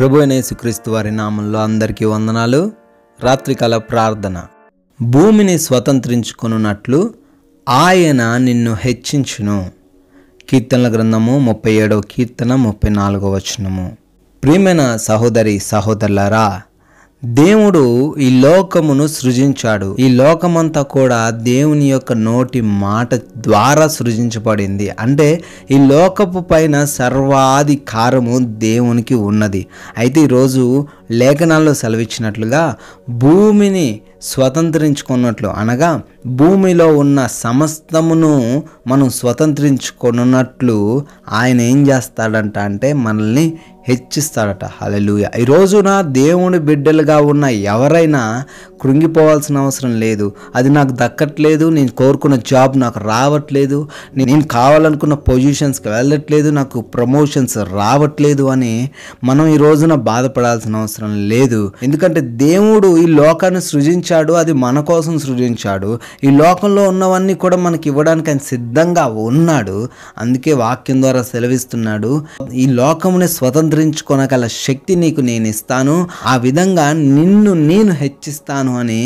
ప్రభు యేసుక్రీస్తు వారి నామంలో అందరికీ వందనాలు రాత్రికాల ప్రార్థన భూమిని స్వతంత్రించుకున్నట్లు ఆయన నిన్ను హెచ్చించును కీర్తనల గ్రంథము ముప్పై ఏడవ కీర్తన ముప్పై నాలుగవ వచనము ప్రియమైన సహోదరి సహోదరులరా దేవుడు ఈ లోకమును సృజించాడు ఈ లోకమంతా కూడా దేవుని యొక్క నోటి మాట ద్వారా సృజించబడింది అంటే ఈ లోకపు పైన సర్వాధికారము దేవునికి ఉన్నది అయితే ఈరోజు లేఖనాల్లో సెలవిచ్చినట్లుగా భూమిని స్వతంత్రించుకున్నట్లు అనగా భూమిలో ఉన్న సమస్తమును మనం స్వతంత్రించుకున్నట్లు ఆయన ఏం చేస్తాడంట అంటే మనల్ని హెచ్చిస్తాడట హలలుయ ఈ రోజున దేవుని బిడ్డలుగా ఉన్న ఎవరైనా కృంగిపోవాల్సిన అవసరం లేదు అది నాకు దక్కట్లేదు నేను కోరుకున్న జాబ్ నాకు రావట్లేదు నేను కావాలనుకున్న పొజిషన్స్కి వెళ్ళట్లేదు నాకు ప్రమోషన్స్ రావట్లేదు అని మనం ఈ రోజున బాధపడాల్సిన అవసరం లేదు ఎందుకంటే దేవుడు ఈ లోకాన్ని సృజించాడు అది మన కోసం సృజించాడు ఈ లోకంలో ఉన్నవన్నీ కూడా మనకి ఇవ్వడానికి ఆయన సిద్ధంగా ఉన్నాడు అందుకే వాక్యం ద్వారా సెలవిస్తున్నాడు ఈ లోకముని స్వతంత్ర విస్తరించుకొనగల శక్తి నీకు నేను ఇస్తాను ఆ విధంగా నిన్ను నేను హెచ్చిస్తాను అని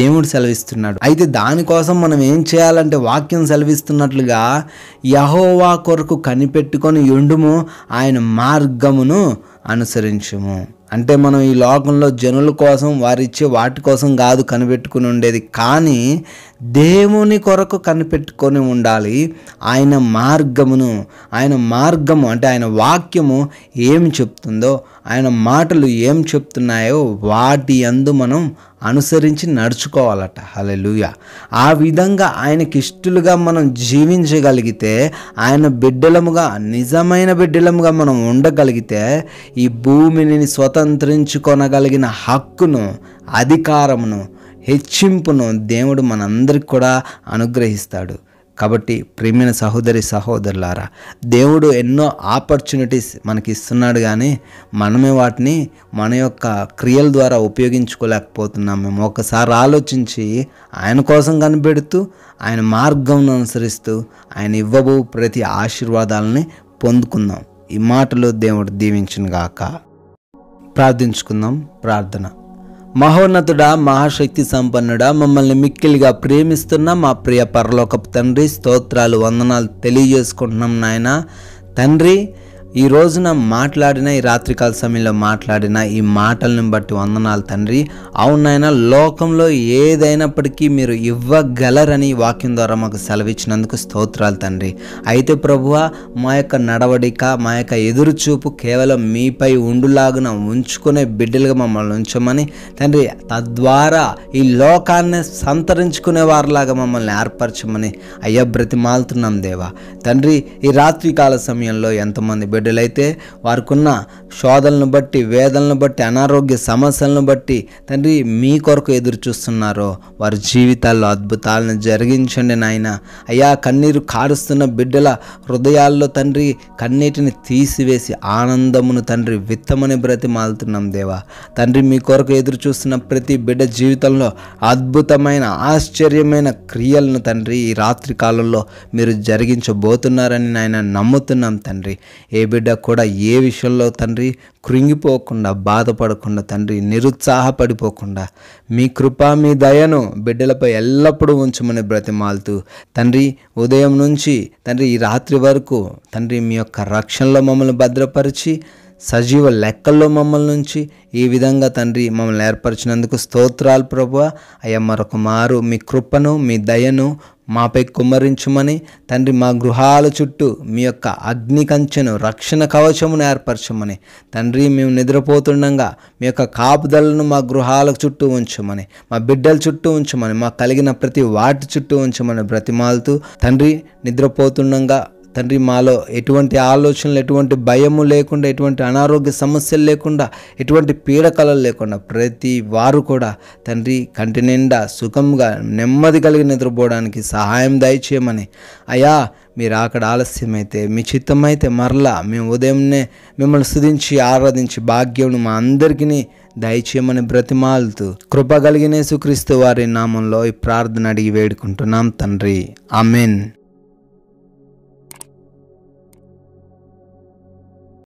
దేవుడు సెలవిస్తున్నాడు అయితే దానికోసం మనం ఏం చేయాలంటే వాక్యం సెలవిస్తున్నట్లుగా యహోవా కొరకు కనిపెట్టుకొని ఉండుము ఆయన మార్గమును అనుసరించుము అంటే మనం ఈ లోకంలో జనుల కోసం వారిచ్చే వాటి కోసం కాదు కనిపెట్టుకుని ఉండేది కానీ దేవుని కొరకు కనిపెట్టుకొని ఉండాలి ఆయన మార్గమును ఆయన మార్గము అంటే ఆయన వాక్యము ఏం చెప్తుందో ఆయన మాటలు ఏం చెప్తున్నాయో వాటి అందు మనం అనుసరించి నడుచుకోవాలట హలెలుయ ఆ విధంగా ఆయనకి ఇష్టలుగా మనం జీవించగలిగితే ఆయన బిడ్డలముగా నిజమైన బిడ్డలముగా మనం ఉండగలిగితే ఈ భూమిని స్వత స్వతంత్రించుకొనగలిగిన హక్కును అధికారమును హెచ్చింపును దేవుడు మనందరికి కూడా అనుగ్రహిస్తాడు కాబట్టి ప్రేమైన సహోదరి సహోదరులారా దేవుడు ఎన్నో ఆపర్చునిటీస్ మనకి ఇస్తున్నాడు కానీ మనమే వాటిని మన యొక్క క్రియల ద్వారా ఉపయోగించుకోలేకపోతున్నాం మేము ఒకసారి ఆలోచించి ఆయన కోసం కనిపెడుతూ ఆయన మార్గంను అనుసరిస్తూ ఆయన ఇవ్వబో ప్రతి ఆశీర్వాదాలని పొందుకుందాం ఈ మాటలు దేవుడు దీవించిన గాక ప్రార్థించుకుందాం ప్రార్థన మహోన్నతుడా మహాశక్తి సంపన్నుడా మమ్మల్ని మిక్కిలిగా ప్రేమిస్తున్న మా ప్రియ పరలోకపు తండ్రి స్తోత్రాలు వందనాలు తెలియజేసుకుంటున్నాం నాయన తండ్రి ఈ రోజున మాట్లాడిన ఈ రాత్రికాల సమయంలో మాట్లాడిన ఈ మాటలను బట్టి వందనాలు తండ్రి అవునైనా లోకంలో ఏదైనప్పటికీ మీరు ఇవ్వగలరని వాక్యం ద్వారా మాకు సెలవిచ్చినందుకు స్తోత్రాలు తండ్రి అయితే ప్రభువ మా యొక్క నడవడిక మా యొక్క ఎదురుచూపు కేవలం మీపై ఉండులాగున ఉంచుకునే బిడ్డలుగా మమ్మల్ని ఉంచమని తండ్రి తద్వారా ఈ లోకాన్ని సంతరించుకునే వారిలాగా మమ్మల్ని ఏర్పరచమని అయ్యా బ్రతిమాలుతున్నాం దేవా తండ్రి ఈ రాత్రికాల సమయంలో ఎంతమంది బిడ్డ బిడ్డలైతే వారికున్న శోధలను బట్టి వేదలను బట్టి అనారోగ్య సమస్యలను బట్టి తండ్రి మీ కొరకు ఎదురు చూస్తున్నారో వారి జీవితాల్లో అద్భుతాలను జరిగించండి నాయన అయ్యా కన్నీరు కారుస్తున్న బిడ్డల హృదయాల్లో తండ్రి కన్నీటిని తీసివేసి ఆనందమును తండ్రి విత్తమని మాలుతున్నాం దేవా తండ్రి మీ కొరకు ఎదురు చూస్తున్న ప్రతి బిడ్డ జీవితంలో అద్భుతమైన ఆశ్చర్యమైన క్రియలను తండ్రి ఈ రాత్రి కాలంలో మీరు జరిగించబోతున్నారని నాయన నమ్ముతున్నాం తండ్రి ఏ బిడ్డ కూడా ఏ విషయంలో తండ్రి కృంగిపోకుండా బాధపడకుండా తండ్రి నిరుత్సాహపడిపోకుండా మీ కృప మీ దయను బిడ్డలపై ఎల్లప్పుడూ ఉంచమని బ్రతిమాలుతూ తండ్రి ఉదయం నుంచి తండ్రి ఈ రాత్రి వరకు తండ్రి మీ యొక్క రక్షణలో మమ్మల్ని భద్రపరిచి సజీవ లెక్కల్లో మమ్మల్ని నుంచి ఈ విధంగా తండ్రి మమ్మల్ని ఏర్పరిచినందుకు స్తోత్రాలు ప్రభు అయ్యా మరొక మారు మీ కృపను మీ దయను మాపై కుమ్మరించమని తండ్రి మా గృహాల చుట్టూ మీ యొక్క అగ్ని కంచెను రక్షణ కవచమును ఏర్పరచమని తండ్రి మేము నిద్రపోతుండగా మీ యొక్క కాపుదలను మా గృహాల చుట్టూ ఉంచమని మా బిడ్డల చుట్టూ ఉంచమని మా కలిగిన ప్రతి వాటి చుట్టూ ఉంచమని బ్రతిమాలుతూ తండ్రి నిద్రపోతుండగా తండ్రి మాలో ఎటువంటి ఆలోచనలు ఎటువంటి భయము లేకుండా ఎటువంటి అనారోగ్య సమస్యలు లేకుండా ఎటువంటి పీడకలలు లేకుండా ప్రతి వారు కూడా తండ్రి కంటి నిండా సుఖంగా నెమ్మది కలిగి నిద్రపోవడానికి సహాయం దయచేయమని అయా మీరు అక్కడ ఆలస్యమైతే మీ చిత్తమైతే మరలా మేము ఉదయంనే మిమ్మల్ని స్థుతించి ఆరాధించి భాగ్యం మా అందరికీ దయచేయమని బ్రతిమాలుతూ కృపగలిగిన సుక్రీస్తు వారి నామంలో ఈ ప్రార్థన అడిగి వేడుకుంటున్నాం తండ్రి అమెన్